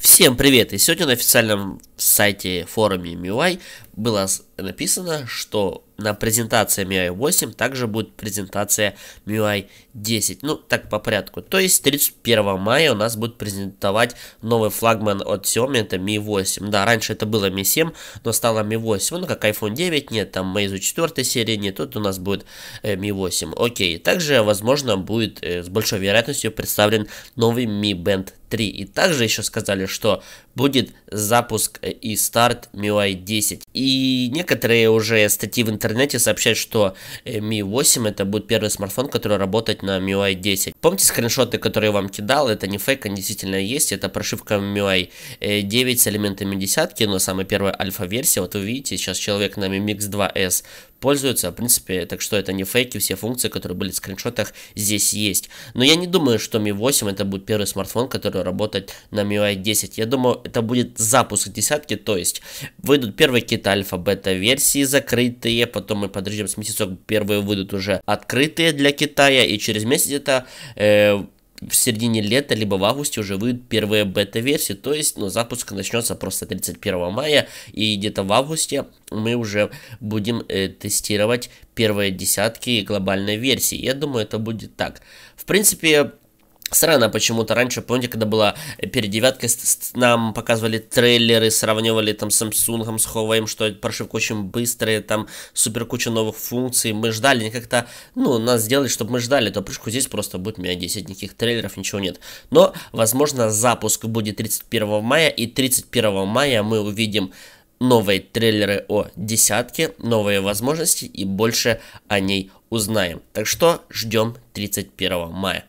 Всем привет! И сегодня на официальном сайте форуме MIUI было написано, что на презентации MIUI 8 также будет презентация MIUI 10. Ну, так по порядку. То есть 31 мая у нас будет презентовать новый флагман от Xiaomi, это Mi 8. Да, раньше это было Mi 7, но стало Mi 8. Ну, как iPhone 9, нет, там Meizu 4 серии, нет, тут у нас будет э, Mi 8. Окей, также, возможно, будет э, с большой вероятностью представлен новый Mi Band 3. И также еще сказали, что будет запуск и старт MIUI 10. И некоторые уже статьи в интернете сообщают, что Mi э, 8 это будет первый смартфон, который работает на MIUI 10. Помните скриншоты, которые я вам кидал? Это не фейк, они действительно есть. Это прошивка MIUI 9 э, с элементами десятки, но самая первая альфа-версия. Вот вы видите, сейчас человек на Mi Mix 2S пользуются. А в принципе, так что это не фейки, все функции, которые были в скриншотах, здесь есть. Но я не думаю, что Mi 8 это будет первый смартфон, который работает на MIUI 10. Я думаю, это будет запуск десятки, то есть выйдут первые какие-то альфа-бета-версии закрытые, потом мы подождем с месяцок, первые выйдут уже открытые для Китая, и через месяц это... Э, в середине лета, либо в августе уже выйдут первые бета-версии, то есть ну, запуск начнется просто 31 мая, и где-то в августе мы уже будем э, тестировать первые десятки глобальной версии. Я думаю, это будет так. В принципе, Странно, почему-то раньше, помните, когда была перед девяткой, нам показывали трейлеры, сравнивали там с Samsung, с Huawei, что прошивка очень быстрая, там супер куча новых функций, мы ждали, они как-то, ну, нас сделали, чтобы мы ждали, то прыжку здесь просто будет меня 10, никаких трейлеров, ничего нет. Но, возможно, запуск будет 31 мая, и 31 мая мы увидим новые трейлеры о десятке, новые возможности и больше о ней узнаем. Так что ждем 31 мая.